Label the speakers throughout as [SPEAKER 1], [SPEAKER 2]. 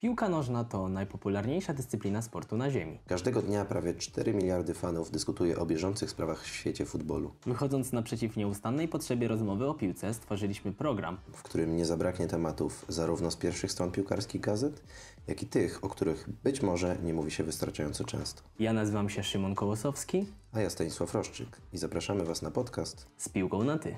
[SPEAKER 1] Piłka nożna to najpopularniejsza dyscyplina sportu na Ziemi.
[SPEAKER 2] Każdego dnia prawie 4 miliardy fanów dyskutuje o bieżących sprawach w świecie futbolu,
[SPEAKER 1] Wychodząc naprzeciw nieustannej potrzebie rozmowy o piłce, stworzyliśmy program,
[SPEAKER 2] w którym nie zabraknie tematów zarówno z pierwszych stron piłkarskich gazet, jak i tych, o których być może nie mówi się wystarczająco często. Ja
[SPEAKER 1] nazywam się Szymon Kołosowski,
[SPEAKER 2] A ja Stanisław Roszczyk i zapraszamy Was na podcast z piłką na ty.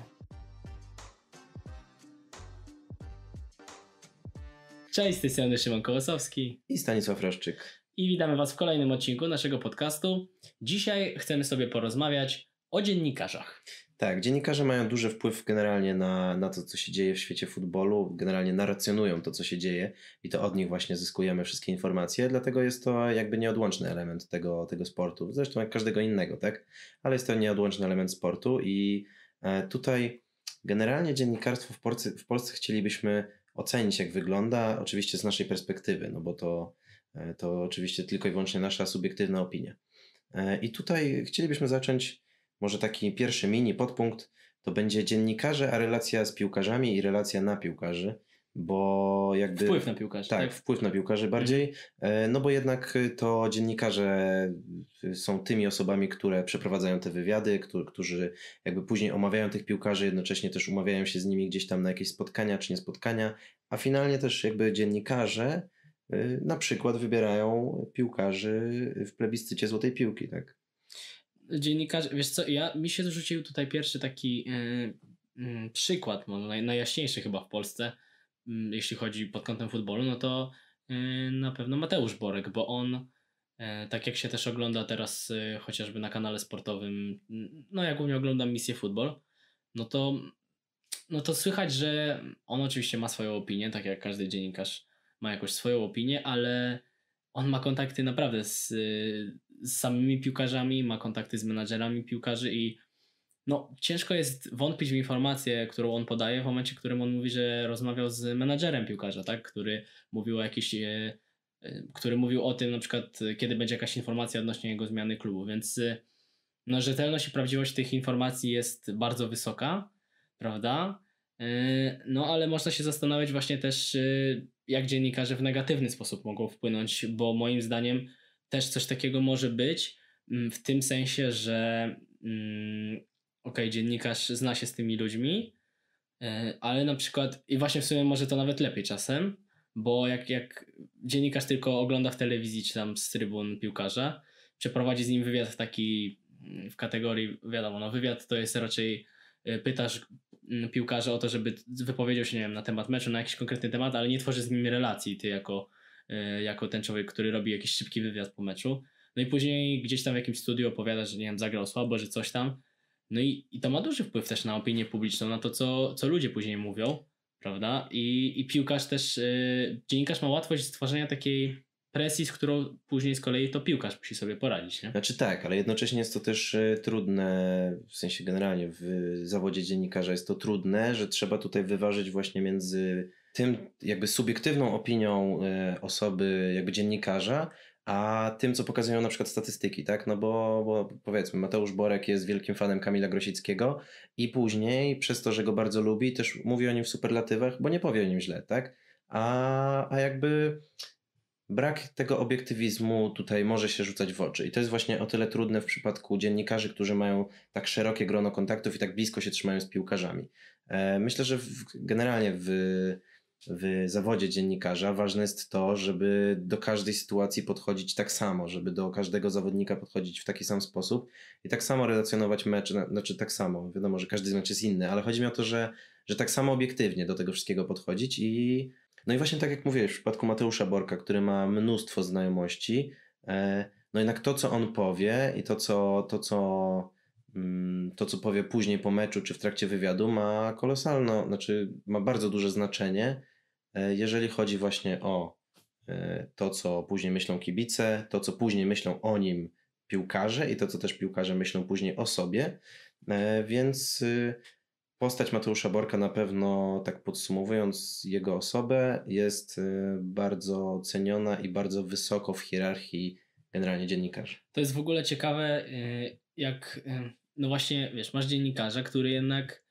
[SPEAKER 1] Cześć, z strony Szymon Kołosowski i Stanisław Roszczyk. I witamy Was w kolejnym odcinku naszego podcastu. Dzisiaj chcemy sobie porozmawiać o dziennikarzach.
[SPEAKER 2] Tak, dziennikarze mają duży wpływ generalnie na, na to, co się dzieje w świecie futbolu, generalnie narracjonują to, co się dzieje i to od nich właśnie zyskujemy wszystkie informacje, dlatego jest to jakby nieodłączny element tego, tego sportu, zresztą jak każdego innego, tak? Ale jest to nieodłączny element sportu i e, tutaj generalnie dziennikarstwo w Polsce, w Polsce chcielibyśmy ocenić, jak wygląda, oczywiście z naszej perspektywy, no bo to, e, to oczywiście tylko i wyłącznie nasza subiektywna opinia. E, I tutaj chcielibyśmy zacząć, może taki pierwszy mini podpunkt, to będzie dziennikarze, a relacja z piłkarzami i relacja na piłkarzy bo jakby... Wpływ na piłkarzy. Tak, tak? wpływ na tak. piłkarzy bardziej, e, no bo jednak e, to dziennikarze e, są tymi osobami, które przeprowadzają te wywiady, którzy jakby później omawiają tych piłkarzy, jednocześnie też umawiają się z nimi gdzieś tam na jakieś spotkania czy nie spotkania, a finalnie też jakby dziennikarze na przykład wybierają piłkarzy w plebiscycie Złotej Piłki, tak?
[SPEAKER 1] Dziennikarze, wiesz co, ja, mi się rzucił tutaj pierwszy taki yy, yy, przykład, może naj, najjaśniejszy chyba w Polsce, Mm, jeśli chodzi pod kątem futbolu, no to y, na pewno Mateusz Borek, bo on e, tak jak się też ogląda teraz y, chociażby na kanale sportowym, mm, no u mnie oglądam misję futbol, no to, no to słychać, że on oczywiście ma swoją opinię, tak jak każdy dziennikarz ma jakąś swoją opinię, ale on ma kontakty naprawdę z, y, z samymi piłkarzami, ma kontakty z menadżerami piłkarzy i no, ciężko jest wątpić w informację, którą on podaje w momencie, w którym on mówi, że rozmawiał z menadżerem piłkarza, tak? który mówił o e, e, który mówił o tym na przykład, e, kiedy będzie jakaś informacja odnośnie jego zmiany klubu, więc no, rzetelność i prawdziwość tych informacji jest bardzo wysoka, prawda? No, ale można się zastanawiać właśnie też, jak dziennikarze w negatywny sposób mogą wpłynąć, bo moim zdaniem też coś takiego może być, mm, w tym sensie, że mm, okej, okay, dziennikarz zna się z tymi ludźmi, e, ale na przykład, i właśnie w sumie może to nawet lepiej czasem, bo jak, jak dziennikarz tylko ogląda w telewizji czy tam z trybun piłkarza, przeprowadzi z nim wywiad w taki, mm, w kategorii, wiadomo, no wywiad to jest raczej e, pytasz mm, piłkarza o to, żeby wypowiedział się, nie wiem, na temat meczu, na jakiś konkretny temat, ale nie tworzy z nim relacji, ty jako, e, jako ten człowiek, który robi jakiś szybki wywiad po meczu. No i później gdzieś tam w jakimś studiu opowiadasz, że nie wiem, zagrał słabo, że coś tam, no i, i to ma duży wpływ też na opinię publiczną, na to, co, co ludzie później mówią, prawda? I, i piłkarz też, yy, dziennikarz ma łatwość stworzenia takiej presji, z którą później z kolei to piłkarz musi sobie poradzić.
[SPEAKER 2] Nie? Znaczy tak, ale jednocześnie jest to też y, trudne, w sensie generalnie w zawodzie dziennikarza jest to trudne, że trzeba tutaj wyważyć właśnie między tym jakby subiektywną opinią y, osoby, jakby dziennikarza, a tym, co pokazują na przykład statystyki, tak? No bo, bo powiedzmy, Mateusz Borek jest wielkim fanem Kamila Grosickiego i później, przez to, że go bardzo lubi, też mówi o nim w superlatywach, bo nie powie o nim źle, tak? A, a jakby brak tego obiektywizmu tutaj może się rzucać w oczy. I to jest właśnie o tyle trudne w przypadku dziennikarzy, którzy mają tak szerokie grono kontaktów i tak blisko się trzymają z piłkarzami. E, myślę, że w, generalnie w w zawodzie dziennikarza ważne jest to, żeby do każdej sytuacji podchodzić tak samo, żeby do każdego zawodnika podchodzić w taki sam sposób i tak samo relacjonować mecz, znaczy tak samo, wiadomo, że każdy mecz jest inny, ale chodzi mi o to, że, że tak samo obiektywnie do tego wszystkiego podchodzić i no i właśnie tak jak mówiłeś w przypadku Mateusza Borka, który ma mnóstwo znajomości, e, no jednak to, co on powie i to, co, to, co Mm, to, co powie później po meczu czy w trakcie wywiadu, ma kolosalno, znaczy ma bardzo duże znaczenie, e, jeżeli chodzi właśnie o e, to, co później myślą kibice, to, co później myślą o nim piłkarze i to, co też piłkarze myślą później o sobie. E, więc y, postać Mateusza Borka na pewno, tak podsumowując jego osobę, jest y, bardzo ceniona i bardzo wysoko w hierarchii generalnie dziennikarzy.
[SPEAKER 1] To jest w ogóle ciekawe, y, jak no właśnie, wiesz, masz dziennikarza, który jednak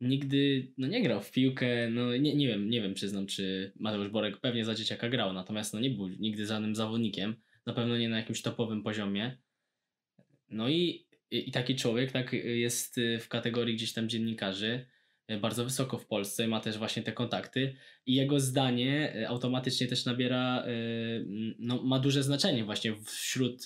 [SPEAKER 1] nigdy no nie grał w piłkę, no nie, nie wiem, nie wiem, przyznam, czy Mateusz Borek pewnie za dzieciaka grał, natomiast no nie był nigdy żadnym zawodnikiem, na pewno nie na jakimś topowym poziomie. No i, i, taki człowiek tak jest w kategorii gdzieś tam dziennikarzy, e, bardzo wysoko w Polsce, ma też właśnie te kontakty i jego zdanie e, automatycznie też nabiera, e, no, ma duże znaczenie właśnie wśród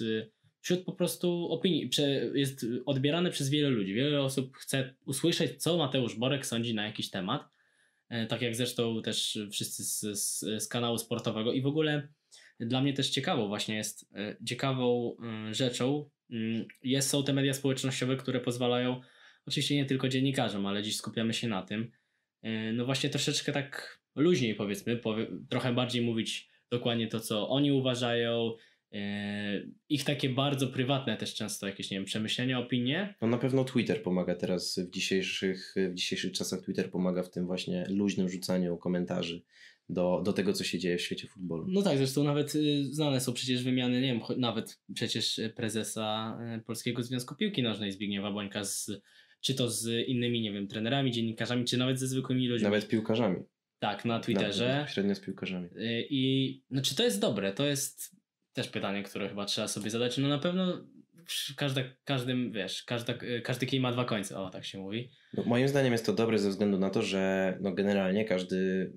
[SPEAKER 1] wśród po prostu opinii, jest odbierane przez wiele ludzi. Wiele osób chce usłyszeć, co Mateusz Borek sądzi na jakiś temat, e, tak jak zresztą też wszyscy z, z, z kanału sportowego i w ogóle dla mnie też ciekawą właśnie jest, e, ciekawą e, rzeczą mm, jest, są te media społecznościowe, które pozwalają, oczywiście nie tylko dziennikarzom, ale dziś skupiamy się na tym, no właśnie troszeczkę tak luźniej powiedzmy, powie, trochę bardziej mówić dokładnie to, co oni uważają, E, ich takie bardzo prywatne też często jakieś, nie wiem, przemyślenia, opinie.
[SPEAKER 2] No na pewno Twitter pomaga teraz w dzisiejszych, w dzisiejszych czasach Twitter pomaga w tym właśnie luźnym rzucaniu komentarzy do, do tego, co się dzieje w świecie futbolu. No tak,
[SPEAKER 1] zresztą nawet y, znane są przecież wymiany, nie wiem, nawet przecież y, prezesa y, Polskiego Związku Piłki Nożnej Zbigniewa Bońka z czy to z innymi, nie wiem, trenerami, dziennikarzami, czy nawet ze
[SPEAKER 2] zwykłymi ludźmi. Nawet piłkarzami.
[SPEAKER 1] Tak, na Twitterze.
[SPEAKER 2] średnio z piłkarzami.
[SPEAKER 1] I znaczy to jest dobre, to jest też pytanie, które chyba trzeba sobie zadać. No na pewno każda, każdym, wiesz, każda, e, każdy kij ma dwa końce, o tak się mówi.
[SPEAKER 2] No, moim zdaniem jest to dobre ze względu na to, że no, generalnie każdy,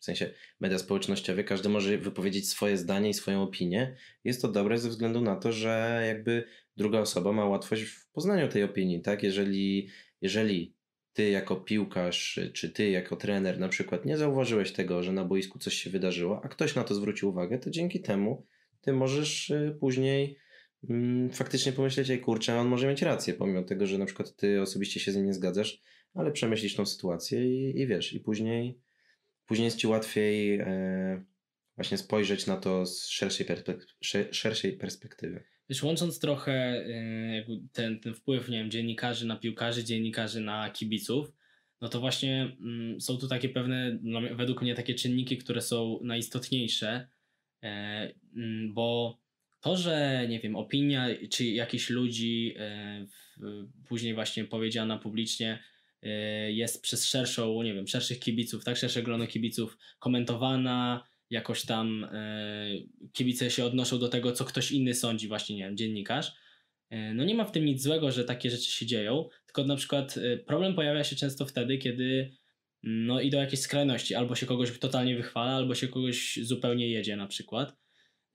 [SPEAKER 2] w sensie media społecznościowe, każdy może wypowiedzieć swoje zdanie i swoją opinię. Jest to dobre ze względu na to, że jakby druga osoba ma łatwość w poznaniu tej opinii, tak? Jeżeli, jeżeli ty jako piłkarz, czy ty jako trener na przykład nie zauważyłeś tego, że na boisku coś się wydarzyło, a ktoś na to zwrócił uwagę, to dzięki temu ty możesz y, później mm, faktycznie pomyśleć, ej kurczę, on może mieć rację, pomimo tego, że na przykład ty osobiście się z nim nie zgadzasz, ale przemyślisz tą sytuację i, i wiesz, i później, później jest ci łatwiej e, właśnie spojrzeć na to z szerszej, perspek- szerszej perspektywy.
[SPEAKER 1] Wiesz, łącząc trochę e, ten, ten wpływ, nie wiem, dziennikarzy na piłkarzy, dziennikarzy na kibiców, no to właśnie mm, są tu takie pewne, według mnie takie czynniki, które są najistotniejsze, E, mm, bo to, że nie wiem, opinia czy jakichś ludzi e, później właśnie powiedziana publicznie e, jest przez szerszą, nie wiem, szerszych kibiców, tak szersze grono kibiców komentowana, jakoś tam kibice się odnoszą do tego, co ktoś inny sądzi, właśnie, nie wiem, dziennikarz. No nie ma w tym nic złego, że takie rzeczy się dzieją, tylko na przykład problem pojawia się często wtedy, kiedy no i do jakiejś skrajności. Albo się kogoś totalnie wychwala, albo się kogoś zupełnie jedzie na przykład.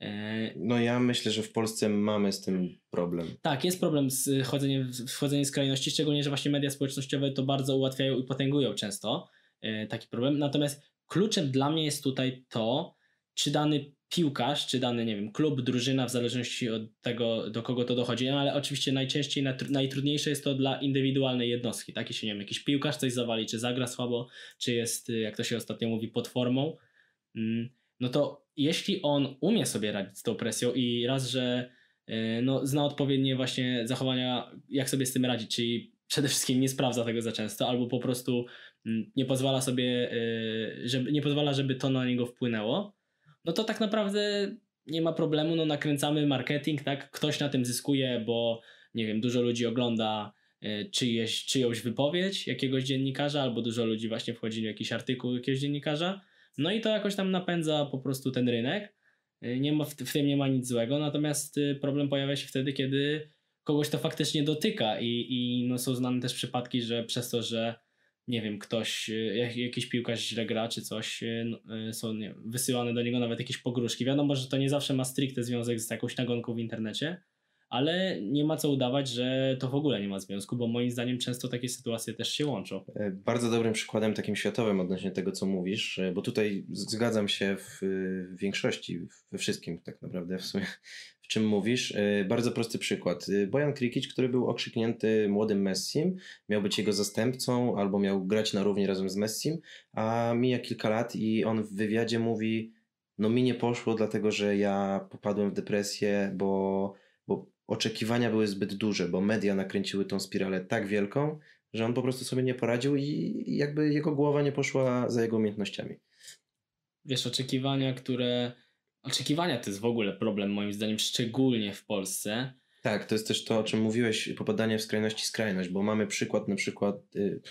[SPEAKER 2] E, no ja myślę, że w Polsce mamy z tym problem.
[SPEAKER 1] Tak, jest problem z chodzeniem, wchodzeniem w skrajności, szczególnie, że właśnie media społecznościowe to bardzo ułatwiają i potęgują często e, taki problem. Natomiast kluczem dla mnie jest tutaj to, czy dany piłkarz, czy dany, nie wiem, klub, drużyna, w zależności od tego, do kogo to dochodzi, no ale oczywiście najczęściej, najtrudniejsze jest to dla indywidualnej jednostki, tak? Jeśli, nie wiem, jakiś piłkarz coś zawali, czy zagra słabo, czy jest, y, jak to się ostatnio mówi, pod formą, mm, no to jeśli on umie sobie radzić z tą presją i raz, że y, no, zna odpowiednie właśnie zachowania, jak sobie z tym radzić, czyli przede wszystkim nie sprawdza tego za często, albo po prostu mm, nie pozwala sobie, y, żeby, nie pozwala, żeby to na niego wpłynęło, no to tak naprawdę nie ma problemu, no nakręcamy marketing, tak? Ktoś na tym zyskuje, bo nie wiem, dużo ludzi ogląda e, czyjeś, czyjąś wypowiedź jakiegoś dziennikarza, albo dużo ludzi właśnie wchodzi w jakiś artykuł jakiegoś dziennikarza. No i to jakoś tam napędza po prostu ten rynek. E, nie ma, w, w tym nie ma nic złego, natomiast e, problem pojawia się wtedy, kiedy kogoś to faktycznie dotyka i, i no są znane też przypadki, że przez to, że nie wiem, ktoś, e, jakiś piłkarz źle gra czy coś, e, e, są wysyłane do niego nawet jakieś pogróżki. Wiadomo, że to nie zawsze ma stricte związek z jakąś nagonką w internecie, ale nie ma co udawać, że to w ogóle nie ma związku, bo moim zdaniem często takie sytuacje też się łączą. E,
[SPEAKER 2] bardzo dobrym przykładem takim światowym odnośnie tego, co mówisz, e, bo tutaj zgadzam się w e, większości, we wszystkim tak naprawdę w sumie, w czym mówisz. Bardzo prosty przykład. Bojan Krikic, który był okrzyknięty młodym Messim, miał być jego zastępcą albo miał grać na równi razem z Messim, a mija kilka lat i on w wywiadzie mówi, no mi nie poszło dlatego, że ja popadłem w depresję, bo oczekiwania były zbyt duże, bo media nakręciły tą spiralę tak wielką, że on po prostu sobie nie poradził i jakby jego głowa nie poszła za jego umiejętnościami.
[SPEAKER 1] Wiesz, oczekiwania, które.
[SPEAKER 2] Oczekiwania to jest w ogóle problem, moim zdaniem, szczególnie w Polsce. Tak, to jest też to, o czym mówiłeś, popadanie w skrajności skrajność, bo mamy przykład na przykład, yy,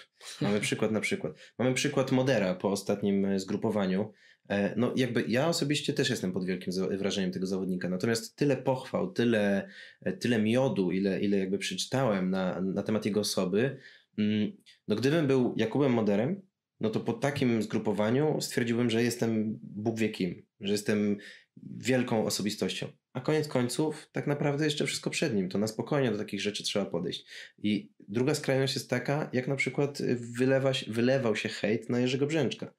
[SPEAKER 2] mamy przykład na przykład, mamy przykład Modera po ostatnim y, zgrupowaniu, E, no jakby ja osobiście też jestem pod wielkim wrażeniem tego zawodnika, natomiast tyle pochwał, tyle, e, tyle miodu, ile, ile jakby przeczytałem na, na temat jego osoby, mm, no gdybym był Jakubem Moderem, no to po takim zgrupowaniu stwierdziłbym, że jestem Bóg wie kim, że jestem wielką osobistością. A koniec końców, tak naprawdę jeszcze wszystko przed nim. To na spokojnie do takich rzeczy trzeba podejść. I druga skrajność jest taka, jak na przykład wylewa, wylewał się hejt na Jerzego Brzęczka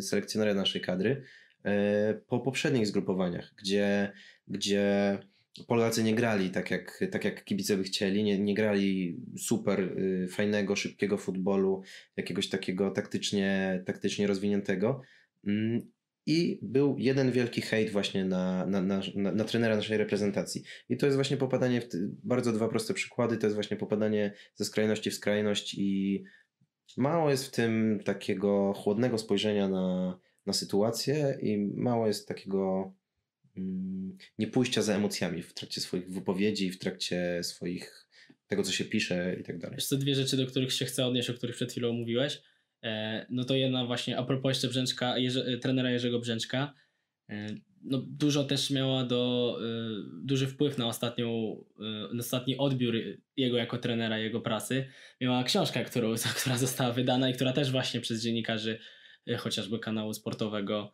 [SPEAKER 2] selekcjonera naszej kadry, e, po poprzednich zgrupowaniach, gdzie, gdzie Polacy nie grali tak jak, tak jak kibice by chcieli, nie, nie grali super y, fajnego, szybkiego futbolu, jakiegoś takiego taktycznie, taktycznie rozwiniętego. Mm, I był jeden wielki hejt właśnie na, na, na, na, na trenera naszej reprezentacji. I to jest właśnie popadanie, w bardzo dwa proste przykłady, to jest właśnie popadanie ze skrajności w skrajność i Mało jest w tym takiego chłodnego spojrzenia na, na sytuację i mało jest takiego mm, nie pójścia za emocjami w trakcie swoich wypowiedzi, w trakcie swoich tego, co się pisze i tak dalej. Jeszcze
[SPEAKER 1] dwie rzeczy, do których się chcę odnieść, o których przed chwilą mówiłeś. E, no to jedna właśnie a propos jeszcze Brzęczka, trenera Jerzego Brzęczka. E, no, dużo też miała do, y, duży wpływ na, ostatnią, y, na ostatni odbiór jego jako trenera, jego pracy. Miała książkę, którą, która została wydana i która też właśnie przez dziennikarzy y, chociażby kanału sportowego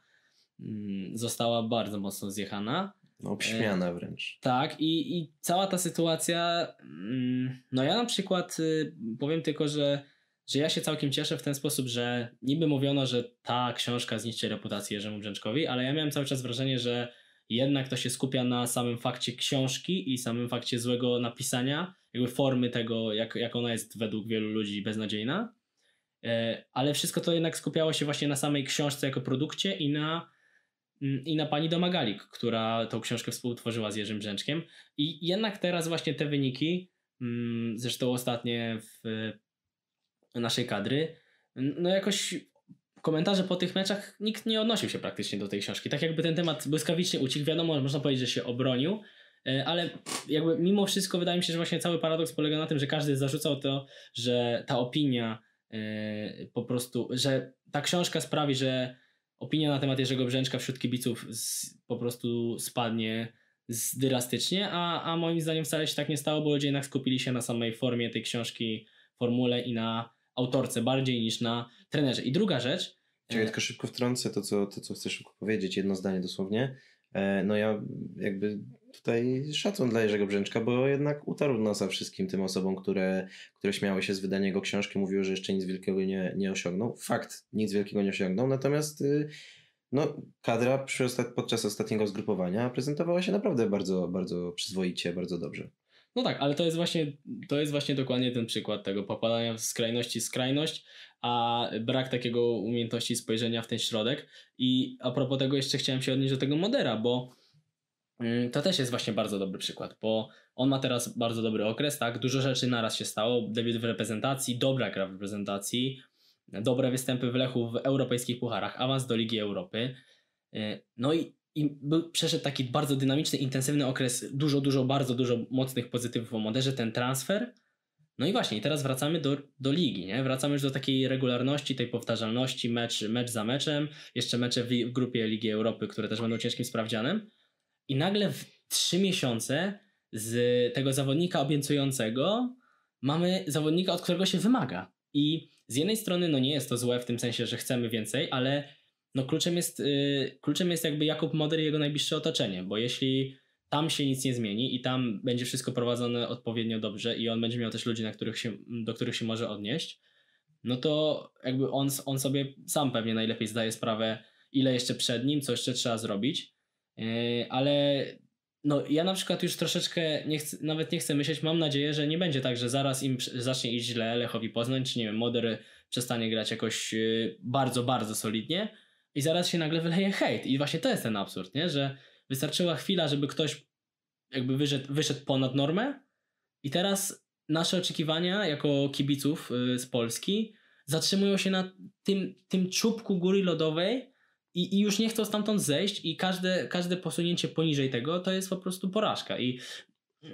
[SPEAKER 1] mm, została bardzo mocno zjechana. No, obśmiana e, wręcz. Tak, i, i cała ta sytuacja. Mm, no ja na przykład powiem tylko, że że ja się całkiem cieszę w ten sposób, że niby mówiono, że ta książka zniszczy reputację Jerzemu Brzęczkowi, ale ja miałem cały czas wrażenie, że jednak to się skupia na samym fakcie książki i samym fakcie złego napisania, jakby formy tego, jak, jak ona jest według wielu ludzi beznadziejna. E, ale wszystko to jednak skupiało się właśnie na samej książce jako produkcie i na, mm, i na pani Domagalik, która tą książkę współtworzyła z Jerzym Brzęczkiem. I jednak teraz właśnie te wyniki, mm, zresztą ostatnie w naszej kadry, no jakoś komentarze po tych meczach nikt nie odnosił się praktycznie do tej książki. Tak jakby ten temat błyskawicznie ucichł, wiadomo, można powiedzieć, że się obronił, e, ale jakby mimo wszystko wydaje mi się, że właśnie cały paradoks polega na tym, że każdy zarzucał to, że ta opinia e, po prostu, że ta książka sprawi, że opinia na temat Jerzego Brzęczka wśród kibiców z, po prostu spadnie drastycznie, a, a moim zdaniem wcale się tak nie stało, bo ludzie jednak skupili się na samej formie tej książki, formule i na autorce bardziej niż na trenerze.
[SPEAKER 2] I druga rzecz. E, Czekaj, tylko szybko wtrącę to co, to, co chcę szybko powiedzieć, jedno zdanie dosłownie. E, no ja jakby tutaj szacun dla Jerzego Brzęczka, bo jednak utarł nosa wszystkim tym osobom, które, które śmiały się z wydania jego książki, mówiły, że jeszcze nic wielkiego nie, nie osiągnął. Fakt, nic wielkiego nie osiągnął, natomiast y, no, kadra przy podczas ostatniego zgrupowania prezentowała się naprawdę bardzo, bardzo przyzwoicie, bardzo dobrze.
[SPEAKER 1] No tak, ale to jest właśnie, to jest właśnie dokładnie ten przykład tego popadania w skrajności skrajność, a brak takiego umiejętności spojrzenia w ten środek. I a propos tego jeszcze chciałem się odnieść do tego modera, bo mm, to też jest właśnie bardzo dobry przykład, bo on ma teraz bardzo dobry okres, tak? Dużo rzeczy naraz się stało. Debiut w reprezentacji, dobra gra w reprezentacji, dobre występy w Lechu w europejskich pucharach, awans do Ligi Europy. Y, no i i był, przeszedł taki bardzo dynamiczny, intensywny okres, dużo, dużo, bardzo dużo mocnych pozytywów o Moderze, ten transfer. No i właśnie, teraz wracamy do, do ligi, nie? wracamy już do takiej regularności, tej powtarzalności, mecz, mecz za meczem, jeszcze mecze w, w grupie Ligi Europy, które też będą ciężkim sprawdzianem. I nagle w trzy miesiące z tego zawodnika obiecującego mamy zawodnika, od którego się wymaga. I z jednej strony, no nie jest to złe w tym sensie, że chcemy więcej, ale no kluczem jest, y, kluczem jest jakby Jakub Moder i jego najbliższe otoczenie, bo jeśli tam się nic nie zmieni i tam będzie wszystko prowadzone odpowiednio dobrze i on będzie miał też ludzi, na których się, do których się może odnieść, no to jakby on, on sobie sam pewnie najlepiej zdaje sprawę, ile jeszcze przed nim, co jeszcze trzeba zrobić, y, ale no ja na przykład już troszeczkę nie chcę, nawet nie chcę myśleć, mam nadzieję, że nie będzie tak, że zaraz im zacznie iść źle Lechowi Poznań, czy nie wiem, Moder przestanie grać jakoś y, bardzo, bardzo solidnie, i zaraz się nagle wyleje hejt. I właśnie to jest ten absurd, nie? że wystarczyła chwila, żeby ktoś jakby wyszedł, wyszedł ponad normę i teraz nasze oczekiwania jako kibiców y, z Polski zatrzymują się na tym, tym czubku góry lodowej i, i już nie chcą stamtąd zejść i każde, każde posunięcie poniżej tego to jest po prostu porażka i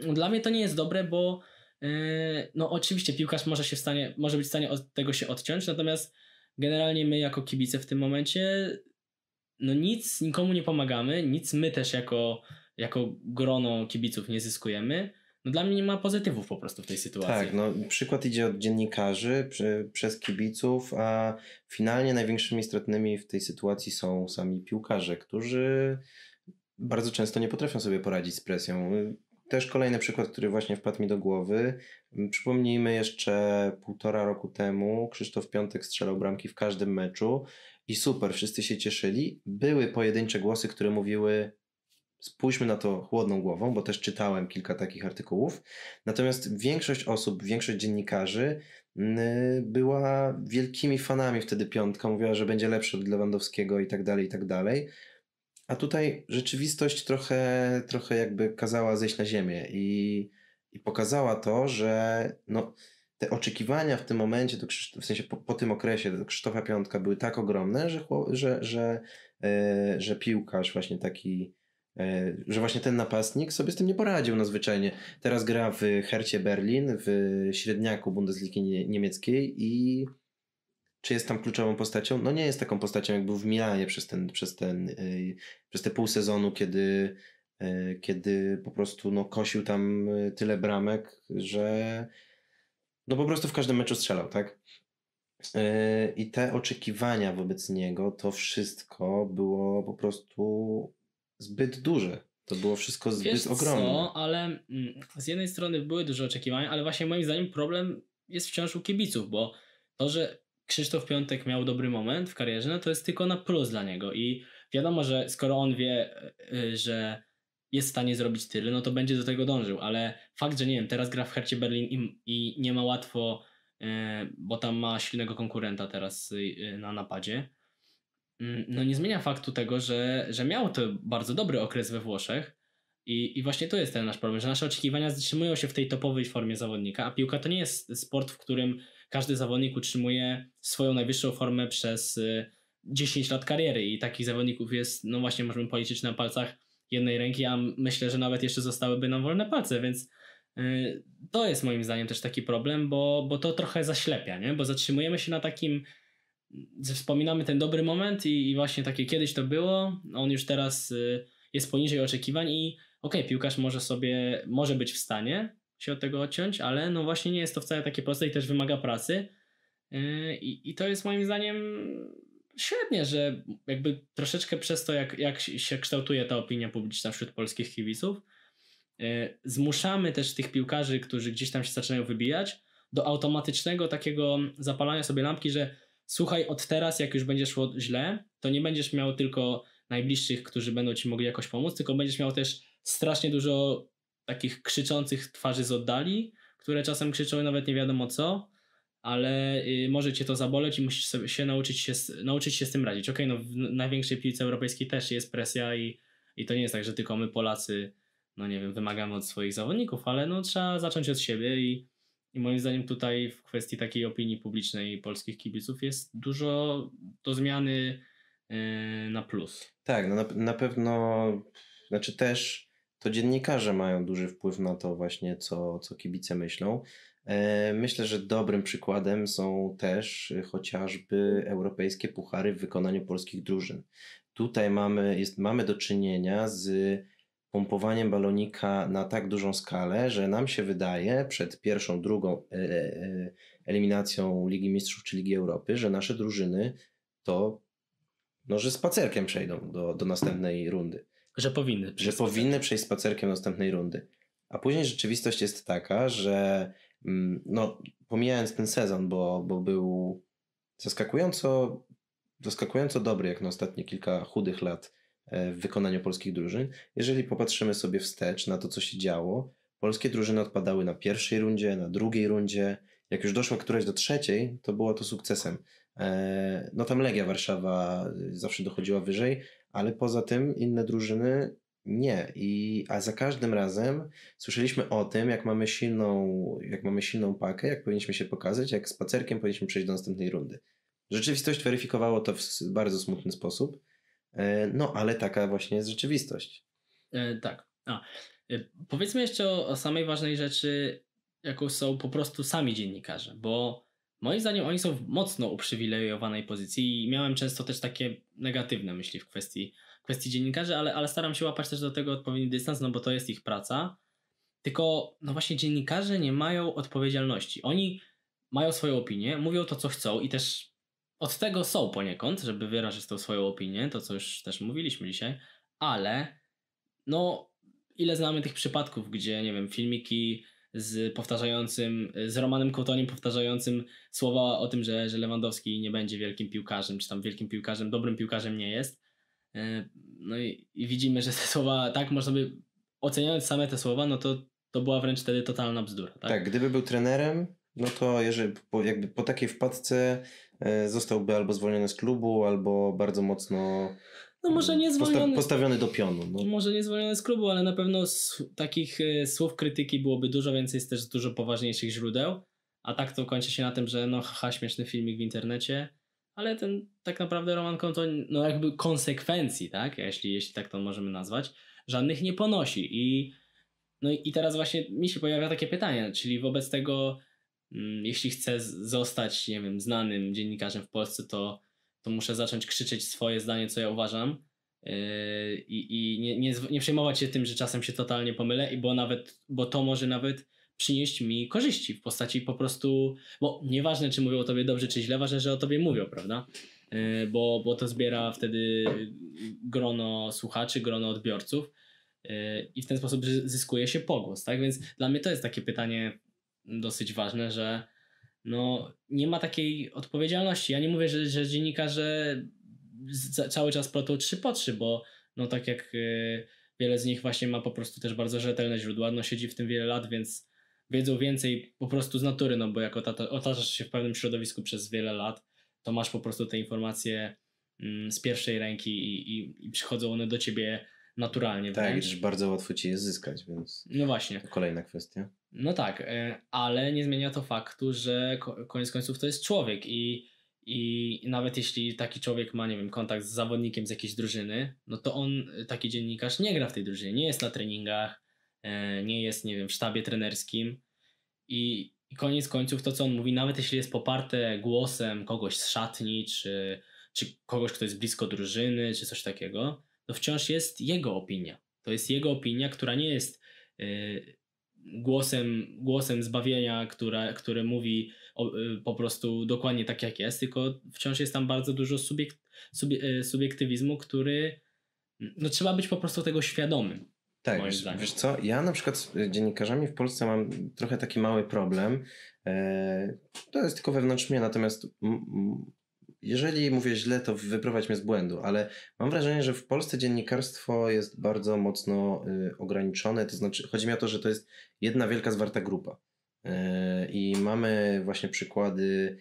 [SPEAKER 1] dla mnie to nie jest dobre, bo y, no oczywiście piłkarz może się w stanie, może być w stanie od tego się odciąć, natomiast generalnie my jako kibice w tym momencie no nic, nikomu nie pomagamy, nic my też jako, jako grono kibiców nie zyskujemy. No dla mnie nie ma pozytywów po prostu
[SPEAKER 2] w tej sytuacji. Tak, no przykład idzie od dziennikarzy przy, przez kibiców, a finalnie największymi stratnymi w tej sytuacji są sami piłkarze, którzy bardzo często nie potrafią sobie poradzić z presją. Też kolejny przykład, który właśnie wpadł mi do głowy. Mm, przypomnijmy jeszcze półtora roku temu Krzysztof Piątek strzelał bramki w każdym meczu i super, wszyscy się cieszyli. Były pojedyncze głosy, które mówiły spójrzmy na to chłodną głową, bo też czytałem kilka takich artykułów. Natomiast większość osób, większość dziennikarzy mm, była wielkimi fanami wtedy piątka, mówiła, że będzie lepszy od Lewandowskiego i tak dalej, i tak dalej. A tutaj rzeczywistość trochę, trochę jakby kazała zejść na ziemię i, i pokazała to, że no, te oczekiwania w tym momencie, do w sensie po, po, tym okresie do Krzysztofa Piątka były tak ogromne, że, że, że, yy, że piłkarz właśnie taki e, że właśnie ten napastnik sobie z tym nie poradził na zwyczajnie. Teraz gra w Hercie Berlin, w średniaku Bundesligi niemieckiej i czy jest tam kluczową postacią? No nie jest taką postacią, jak był w Milanie przez ten, przez ten, y, przez te pół sezonu, kiedy, y, kiedy po prostu no, kosił tam y, tyle bramek, że no po prostu w każdym meczu strzelał, tak? I te oczekiwania wobec niego, to wszystko było po prostu zbyt duże. To było wszystko zbyt Wiesz ogromne. Co,
[SPEAKER 1] ale mm, z jednej strony były duże oczekiwania, ale właśnie moim zdaniem problem jest wciąż u kibiców, bo to, że Krzysztof Piątek miał dobry moment w karierze, no to jest tylko na plus dla niego i wiadomo, że skoro on wie, e, e, że jest w stanie zrobić tyle, no to będzie do tego dążył, ale fakt, że nie wiem, teraz gra w Hercie Berlin i, i nie ma łatwo, e, bo tam ma silnego konkurenta teraz na napadzie, mm, no nie zmienia faktu tego, że, że miał to bardzo dobry okres we Włoszech i, i właśnie to jest ten nasz problem, że nasze oczekiwania zatrzymują się w tej topowej formie zawodnika, a piłka to nie jest sport, w którym każdy zawodnik utrzymuje swoją najwyższą formę przez 10 y, lat kariery i takich zawodników jest, no właśnie, możemy policzyć na palcach jednej ręki, a myślę, że nawet jeszcze zostałyby nam wolne palce, więc y, to jest moim zdaniem też taki problem, bo, bo to trochę zaślepia, nie? bo zatrzymujemy się na takim, wspominamy ten dobry moment i, i właśnie takie kiedyś to było, on już teraz y, jest poniżej oczekiwań i okej, okay, piłkarz może sobie, może być w stanie, się od tego odciąć, ale no właśnie nie jest to wcale takie proste i też wymaga pracy. Yy, I, i to jest moim zdaniem świetnie, że jakby troszeczkę przez to, jak, jak się kształtuje ta opinia publiczna wśród polskich kibiców, yy, zmuszamy też tych piłkarzy, którzy gdzieś tam się zaczynają wybijać, do automatycznego takiego zapalania sobie lampki, że słuchaj, od teraz, jak już będzie szło źle, to nie będziesz miał tylko najbliższych, którzy będą ci mogli jakoś pomóc, tylko będziesz miał też strasznie dużo takich krzyczących twarzy z oddali, które czasem krzyczą nawet nie wiadomo co, ale y, może cię to zaboleć i musisz sobie się nauczyć się, nauczyć się z tym radzić. Okej, okay, no w największej piłce europejskiej też jest presja i, i to nie jest tak, że tylko my Polacy, no nie wiem, wymagamy od swoich zawodników, ale no trzeba zacząć od siebie i, i moim zdaniem tutaj w kwestii takiej opinii publicznej polskich kibiców jest dużo do zmiany y, na plus.
[SPEAKER 2] Tak, no na, na pewno, znaczy też to dziennikarze mają duży wpływ na to właśnie, co, co kibice myślą. E, myślę, że dobrym przykładem są też y, chociażby europejskie puchary w wykonaniu polskich drużyn. Tutaj mamy, jest, mamy do czynienia z pompowaniem balonika na tak dużą skalę, że nam się wydaje przed pierwszą, drugą e, e, eliminacją Ligi Mistrzów czy Ligi Europy, że nasze drużyny to no, że spacerkiem przejdą do, do następnej rundy. Że powinny. Że powinny przejść spacerkiem następnej rundy. A później rzeczywistość jest taka, że mm, no, pomijając ten sezon, bo, bo był zaskakująco, zaskakująco dobry jak na ostatnie kilka chudych lat e, w wykonaniu polskich drużyn. Jeżeli popatrzymy sobie wstecz na to, co się działo, polskie drużyny odpadały na pierwszej rundzie, na drugiej rundzie. Jak już doszła któraś do trzeciej, to było to sukcesem. E, no tam Legia Warszawa e, zawsze dochodziła wyżej, ale poza tym inne drużyny nie. I, a za każdym razem słyszeliśmy o tym, jak mamy silną, jak mamy silną pakę, jak powinniśmy się pokazać, jak spacerkiem powinniśmy przejść do następnej rundy. Rzeczywistość weryfikowało to w bardzo smutny sposób, e, no ale taka właśnie jest rzeczywistość.
[SPEAKER 1] E, tak. A, e, powiedzmy jeszcze o, o samej ważnej rzeczy, jaką są po prostu sami dziennikarze, bo Moim zdaniem oni są w mocno uprzywilejowanej pozycji i miałem często też takie negatywne myśli w kwestii, kwestii dziennikarzy, ale, ale staram się łapać też do tego odpowiedni dystans, no bo to jest ich praca. Tylko, no właśnie, dziennikarze nie mają odpowiedzialności. Oni mają swoją opinię, mówią to, co chcą i też od tego są poniekąd, żeby wyrazić tą swoją opinię, to co już też mówiliśmy dzisiaj, ale no, ile znamy tych przypadków, gdzie, nie wiem, filmiki z powtarzającym, z Romanem Kotoniem powtarzającym słowa o tym, że, że Lewandowski nie będzie wielkim piłkarzem, czy tam wielkim piłkarzem, dobrym piłkarzem nie jest. E, no i, i widzimy, że te słowa, tak można by, oceniając same te słowa, no to to była wręcz wtedy totalna bzdura.
[SPEAKER 2] Tak, tak gdyby był trenerem, no to jeżeli po, jakby po takiej wpadce e, zostałby albo zwolniony z klubu, albo bardzo mocno no może mm, nie zwolniony. Postawiony do pionu. No.
[SPEAKER 1] Może nie zwolniony z klubu, ale na pewno takich e, słów krytyki byłoby dużo więcej, jest też z dużo poważniejszych źródeł. A tak to kończy się na tym, że no haha, śmieszny filmik w internecie, ale ten tak naprawdę Roman to no jakby konsekwencji, tak, jeśli, jeśli tak to możemy nazwać, żadnych nie ponosi i no i teraz właśnie mi się pojawia takie pytanie, czyli wobec tego, mm, jeśli chce zostać, nie wiem, znanym dziennikarzem w Polsce, to to muszę zacząć krzyczeć swoje zdanie, co ja uważam yy, i nie, nie, nie przejmować się tym, że czasem się totalnie pomylę, i bo nawet, bo to może nawet przynieść mi korzyści w postaci po prostu, bo nieważne czy mówią o tobie dobrze czy źle, ważne, że o tobie mówią, prawda? Yy, bo, bo to zbiera wtedy grono słuchaczy, grono odbiorców yy, i w ten sposób zyskuje się pogłos, tak? Więc dla mnie to jest takie pytanie dosyć ważne, że no, nie ma takiej odpowiedzialności. Ja nie mówię, że, że dziennikarze cały czas plotą trzy po trzy, bo no tak jak e, wiele z nich właśnie ma po prostu też bardzo rzetelne źródła, no siedzi w tym wiele lat, więc wiedzą więcej po prostu z natury, no bo jak otaczasz się w pewnym środowisku przez wiele lat, to masz po prostu te informacje mm, z pierwszej ręki i, i, i przychodzą one do ciebie naturalnie. Tak, wręcz. też bardzo
[SPEAKER 2] łatwo ci je zyskać, więc. No właśnie. Kolejna kwestia.
[SPEAKER 1] No tak, e, ale nie zmienia to faktu, że koniec końców to jest człowiek i, i nawet jeśli taki człowiek ma, nie wiem, kontakt z zawodnikiem z jakiejś drużyny, no to on, e, taki dziennikarz, nie gra w tej drużynie, nie jest na treningach, e, nie jest, nie wiem, w sztabie trenerskim i, i koniec końców to, co on mówi, nawet jeśli jest poparte głosem kogoś z szatni, czy, czy kogoś, kto jest blisko drużyny, czy coś takiego, to wciąż jest jego opinia. To jest jego opinia, która nie jest y, głosem, głosem zbawienia, która, który mówi y, po prostu dokładnie tak, jak jest, tylko wciąż jest tam bardzo dużo subie, y, subiektywizmu, który no, trzeba być po prostu tego świadomym.
[SPEAKER 2] Tak, wiesz, wiesz, co, ja na przykład z dziennikarzami w Polsce mam trochę taki mały problem. E, to jest tylko wewnątrz mnie, natomiast jeżeli mówię źle, to wyprowadź mnie z błędu, ale mam wrażenie, że w Polsce dziennikarstwo jest bardzo mocno y, ograniczone. To znaczy, chodzi mi o to, że to jest jedna wielka zwarta grupa. Y, I mamy właśnie przykłady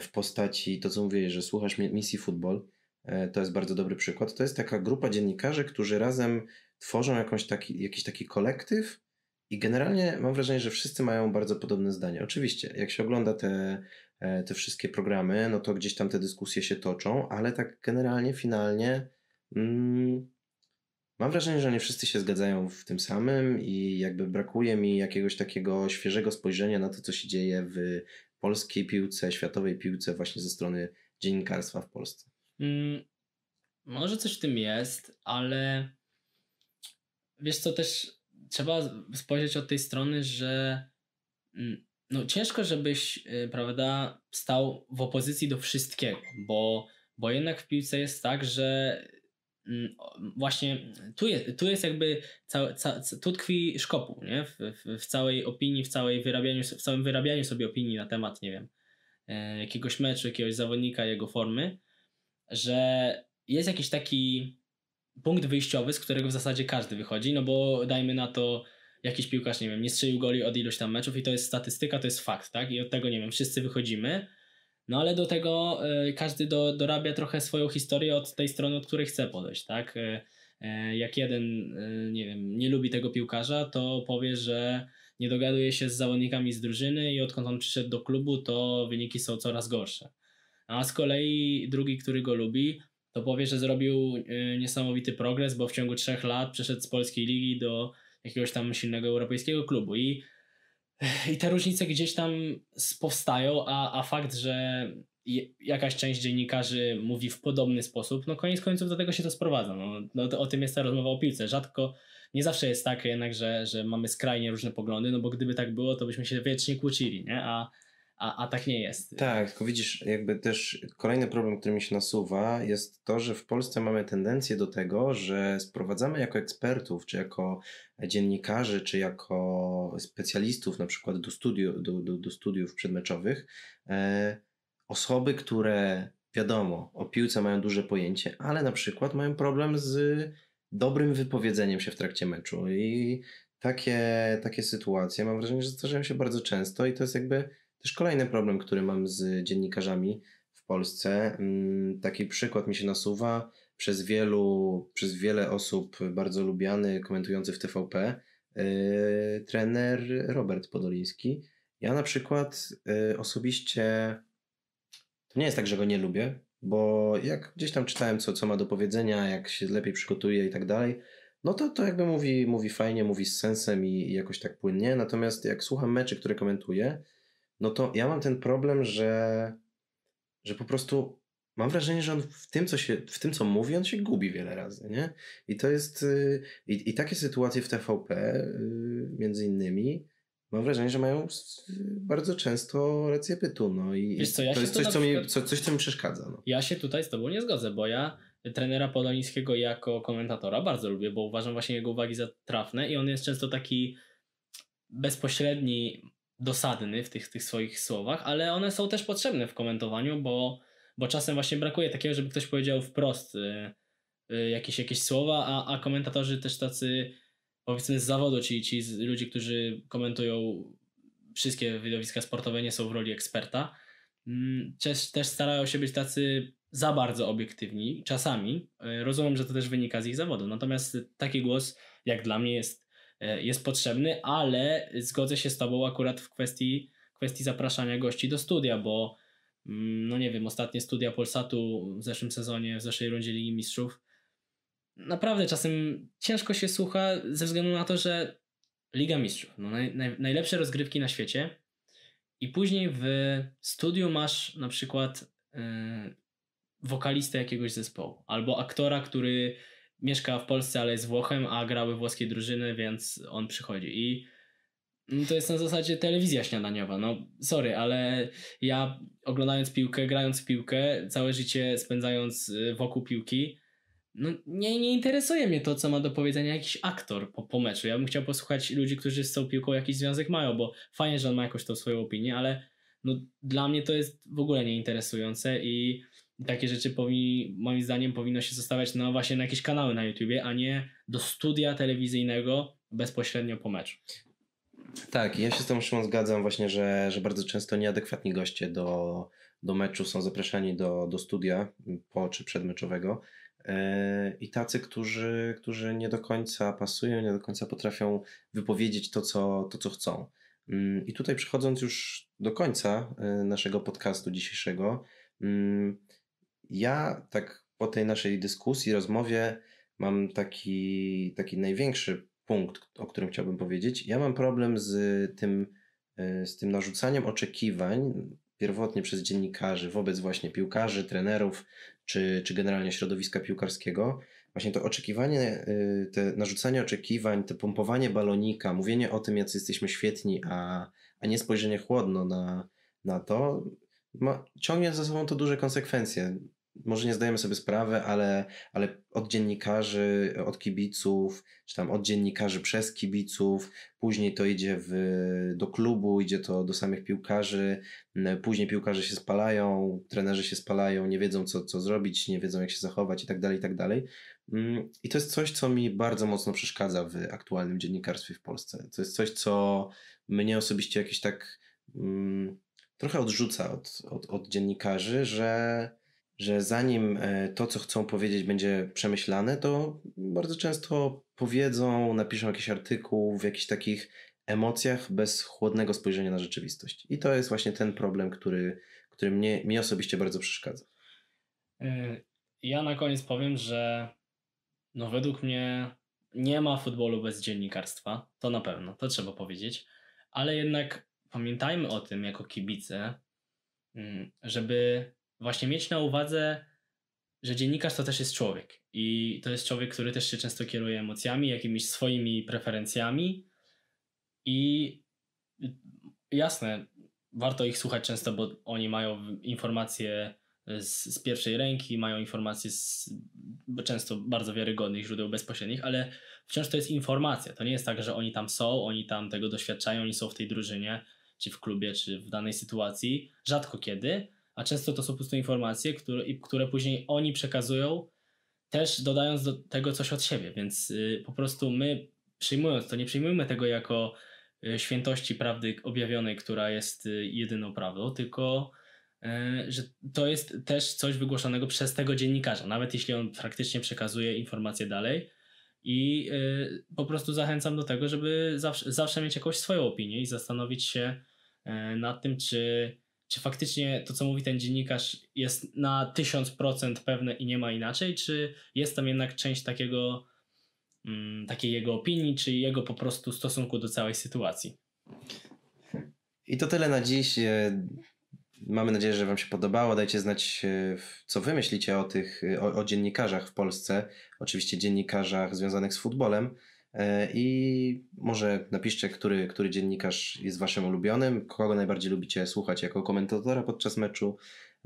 [SPEAKER 2] w postaci, to co mówię, że słuchasz misji futbol. Y, to jest bardzo dobry przykład. To jest taka grupa dziennikarzy, którzy razem tworzą jakąś taki, jakiś taki kolektyw, i generalnie mam wrażenie, że wszyscy mają bardzo podobne zdanie. Oczywiście, jak się ogląda te E, te wszystkie programy, no to gdzieś tam te dyskusje się toczą, ale tak generalnie, finalnie mm, mam wrażenie, że nie wszyscy się zgadzają w tym samym i jakby brakuje mi jakiegoś takiego świeżego spojrzenia na to, co się dzieje w polskiej piłce, światowej piłce właśnie ze strony dziennikarstwa w Polsce.
[SPEAKER 1] Mm, może coś w tym jest, ale wiesz co, też trzeba spojrzeć od tej strony, że mm, no ciężko, żebyś, y, prawda, stał w opozycji do wszystkiego, bo, bo jednak w piłce jest tak, że mm, właśnie tu jest, tu jest jakby cał, ca, tu tkwi szkopu, nie? W, w, w, całej opinii, w całej wyrabianiu, w całym wyrabianiu sobie opinii na temat, nie wiem, e, jakiegoś meczu, jakiegoś zawodnika, jego formy, że jest jakiś taki punkt wyjściowy, z którego w zasadzie każdy wychodzi, no bo dajmy na to jakiś piłkarz, nie wiem, nie strzelił goli od iluś tam meczów i to jest statystyka, to jest fakt, tak? I od tego, nie wiem, wszyscy wychodzimy. No ale do tego e, każdy do, dorabia trochę swoją historię od tej strony, od której chce podejść, tak? E, e, jak jeden, nie wiem, nie lubi tego piłkarza, to powie, że nie dogaduje się z zawodnikami z drużyny i odkąd on przyszedł do klubu, to wyniki są coraz gorsze. A z kolei drugi, który go lubi, to powie, że zrobił niesamowity progres, bo w ciągu trzech lat przeszedł z polskiej ligi do jakiegoś tam silnego europejskiego klubu. I, i te różnice gdzieś tam powstają, a, a fakt, że jakaś część dziennikarzy mówi w podobny sposób, no koniec końców do tego się to sprowadza. No, no to, o tym jest ta rozmowa o piłce. Rzadko, nie zawsze jest tak jednak, że, że mamy skrajnie różne poglądy, no bo gdyby tak było, to byśmy się wiecznie kłócili, nie? A, a, a tak nie jest. Tak,
[SPEAKER 2] tylko widzisz, jakby też kolejny problem, który mi się nasuwa, jest to, że w Polsce mamy tendencję do tego, że sprowadzamy jako ekspertów, czy jako dziennikarzy, czy jako specjalistów, na przykład do, studiu, do, do, do studiów przedmeczowych, e, osoby, które wiadomo, o piłce mają duże pojęcie, ale na przykład mają problem z dobrym wypowiedzeniem się w trakcie meczu. I takie, takie sytuacje mam wrażenie, że zdarzają się bardzo często i to jest jakby też kolejny problem, który mam z dziennikarzami w Polsce. Mm, taki przykład mi się nasuwa. Przez, wielu, przez wiele osób bardzo lubiany, komentujący w TVP, y, trener Robert Podoliński. Ja na przykład y, osobiście to nie jest tak, że go nie lubię, bo jak gdzieś tam czytałem, co, co ma do powiedzenia, jak się lepiej przygotuje i tak dalej, no to, to jakby mówi, mówi fajnie, mówi z sensem i, i jakoś tak płynnie. Natomiast jak słucham meczy, które komentuje, no to ja mam ten problem, że, że po prostu mam wrażenie, że on w tym, co się, w tym, co mówi, on się gubi wiele razy, nie? I to jest, y, i, i takie sytuacje w TVP, y, między innymi, mam wrażenie, że mają bardzo często rację bytu, no i Wiesz co, ja to jest coś, co, mi, co, coś, co mi przeszkadza. No.
[SPEAKER 1] Ja się tutaj z tobą nie zgodzę, bo ja trenera Polonińskiego jako komentatora bardzo lubię, bo uważam właśnie jego uwagi za trafne i on jest często taki bezpośredni, dosadny w tych, tych swoich słowach, ale one są też potrzebne w komentowaniu, bo, bo czasem właśnie brakuje takiego, żeby ktoś powiedział wprost y, y, jakieś, jakieś słowa, a, a komentatorzy też tacy powiedzmy z zawodu, czyli ci ludzie, którzy komentują wszystkie widowiska sportowe, nie są w roli eksperta, mm, też, też starają się być tacy za bardzo obiektywni czasami. Y, rozumiem, że to też wynika z ich zawodu, natomiast taki głos jak dla mnie jest E, jest potrzebny, ale zgodzę się z Tobą akurat w kwestii, kwestii zapraszania gości do studia, bo mm, no nie wiem, ostatnie studia Polsatu w zeszłym sezonie, w zeszłej rundzie Ligi Mistrzów. Naprawdę czasem ciężko się słucha ze względu na to, że Liga Mistrzów, no naj, naj, najlepsze rozgrywki na świecie i później w studiu masz na przykład yy, wokalistę jakiegoś zespołu albo aktora, który mieszka w Polsce, ale jest Włochem, a grały włoskie drużyny, więc on przychodzi. I mm, to jest na zasadzie telewizja śniadaniowa. No, sorry, ale ja oglądając piłkę, grając w piłkę, całe życie spędzając y, wokół piłki, no nie, nie interesuje mnie to, co ma do powiedzenia jakiś aktor po, po meczu. Ja bym chciał posłuchać ludzi, którzy z tą piłką jakiś związek mają, bo fajnie, że on ma jakąś tą swoją opinię, ale no, dla mnie to jest w ogóle nieinteresujące i i takie rzeczy powinni, moim zdaniem powinno się zostawiać na no właśnie na jakieś kanały na YouTubie, a nie do studia telewizyjnego bezpośrednio po meczu.
[SPEAKER 2] Tak, ja się z tą Szymon zgadzam właśnie, że, że bardzo często nieadekwatni goście do, do meczu są zapraszani do, do studia po czy przedmeczowego e, i tacy, którzy, którzy nie do końca pasują, nie do końca potrafią wypowiedzieć to, co, to, co chcą. Mm, I tutaj przechodząc już do końca e, naszego podcastu dzisiejszego, mm, ja tak po tej naszej dyskusji, rozmowie mam taki, taki największy punkt, o którym chciałbym powiedzieć. Ja mam problem z tym, e, z tym narzucaniem oczekiwań pierwotnie przez dziennikarzy wobec właśnie piłkarzy, trenerów czy, czy generalnie środowiska piłkarskiego. Właśnie to oczekiwanie, e, te narzucanie oczekiwań, to pompowanie balonika, mówienie o tym, jacy jesteśmy świetni, a, a nie spojrzenie chłodno na, na to, ma, ciągnie za sobą to duże konsekwencje może nie zdajemy sobie sprawy, ale, ale od dziennikarzy, od kibiców, czy tam od dziennikarzy przez kibiców, później to idzie w, do klubu, idzie to do samych piłkarzy, później piłkarze się spalają, trenerzy się spalają, nie wiedzą co, co zrobić, nie wiedzą jak się zachować i tak dalej, i tak dalej. Mm, I to jest coś, co mi bardzo mocno przeszkadza w aktualnym dziennikarstwie w Polsce. To jest coś, co mnie osobiście jakieś tak mm, trochę odrzuca od, od, od dziennikarzy, że że zanim e, to, co chcą powiedzieć, będzie przemyślane, to bardzo często powiedzą, napiszą jakiś artykuł w jakichś takich emocjach bez chłodnego spojrzenia na rzeczywistość. I to jest właśnie ten problem, który, który mnie, mnie osobiście bardzo przeszkadza.
[SPEAKER 1] E, ja na koniec powiem, że no według mnie nie ma futbolu bez dziennikarstwa. To na pewno, to trzeba powiedzieć. Ale jednak pamiętajmy o tym jako kibice, mm, żeby właśnie mieć na uwadze, że dziennikarz to też jest człowiek i to jest człowiek, który też się często kieruje emocjami, jakimiś swoimi preferencjami i jasne, warto ich słuchać często, bo oni mają informacje z, z pierwszej ręki, mają informacje z często bardzo wiarygodnych źródeł bezpośrednich, ale wciąż to jest informacja. To nie jest tak, że oni tam są, oni tam tego doświadczają, oni są w tej drużynie, czy w klubie, czy w danej sytuacji, rzadko kiedy, a często to są puste informacje, które, które później oni przekazują, też dodając do tego coś od siebie, więc y, po prostu my przyjmując to, nie przyjmujmy tego jako y, świętości prawdy objawionej, która jest y, jedyną prawdą, tylko że to jest też coś wygłoszonego przez tego dziennikarza, nawet jeśli on praktycznie przekazuje informacje dalej. I po prostu zachęcam do tego, żeby zawsze, zawsze mieć jakąś swoją opinię i zastanowić się nad tym, czy czy faktycznie to, co mówi ten dziennikarz, jest na 1000% pewne i nie ma inaczej, czy jest tam jednak część takiego, mm, takiej jego opinii, czy jego po prostu stosunku do całej sytuacji.
[SPEAKER 2] I to tyle na dziś. E, mamy nadzieję, że Wam się podobało. Dajcie znać, e, co Wy myślicie o tych, e, o, o dziennikarzach w Polsce. Oczywiście dziennikarzach związanych z futbolem. E, I może napiszcie, który, który dziennikarz jest waszym ulubionym, kogo najbardziej lubicie słuchać jako komentatora podczas meczu.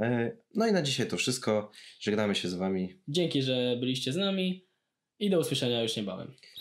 [SPEAKER 2] E, no i na dzisiaj to wszystko. Żegnamy się z wami.
[SPEAKER 1] Dzięki, że byliście z nami i do usłyszenia już niebawem.